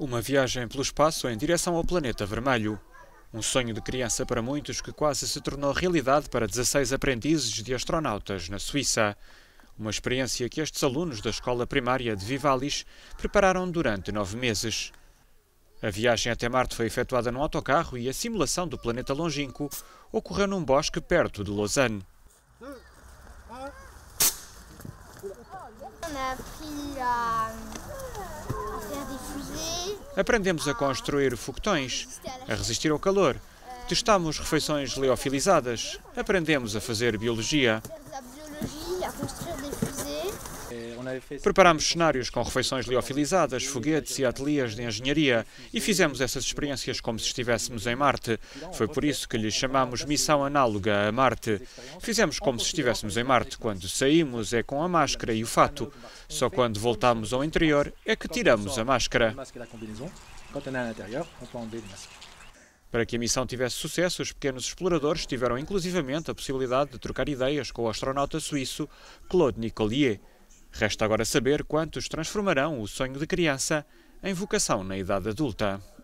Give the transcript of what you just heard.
Uma viagem pelo espaço em direção ao planeta vermelho. Um sonho de criança para muitos que quase se tornou realidade para 16 aprendizes de astronautas na Suíça. Uma experiência que estes alunos da escola primária de Vivalis prepararam durante nove meses. A viagem até Marte foi efetuada num autocarro e a simulação do planeta longínquo ocorreu num bosque perto de Lausanne. Aprendemos a construir foguetões, a resistir ao calor, testamos refeições leofilizadas, aprendemos a fazer biologia appris des fusées. Eh, é Preparámos cenários com refeições liofilizadas, foguetes e ateliês de engenharia e fizemos essas experiências como se estivéssemos em Marte. Foi por isso que lhe chamamos missão análoga a Marte. Fizemos como se estivéssemos em Marte. Quando saímos é com a máscara e o fato. Só quando voltamos ao interior é que tiramos a máscara. Quando on no interior, podemos on a máscara. Para que a missão tivesse sucesso, os pequenos exploradores tiveram inclusivamente a possibilidade de trocar ideias com o astronauta suíço Claude Nicollier. Resta agora saber quantos transformarão o sonho de criança em vocação na idade adulta.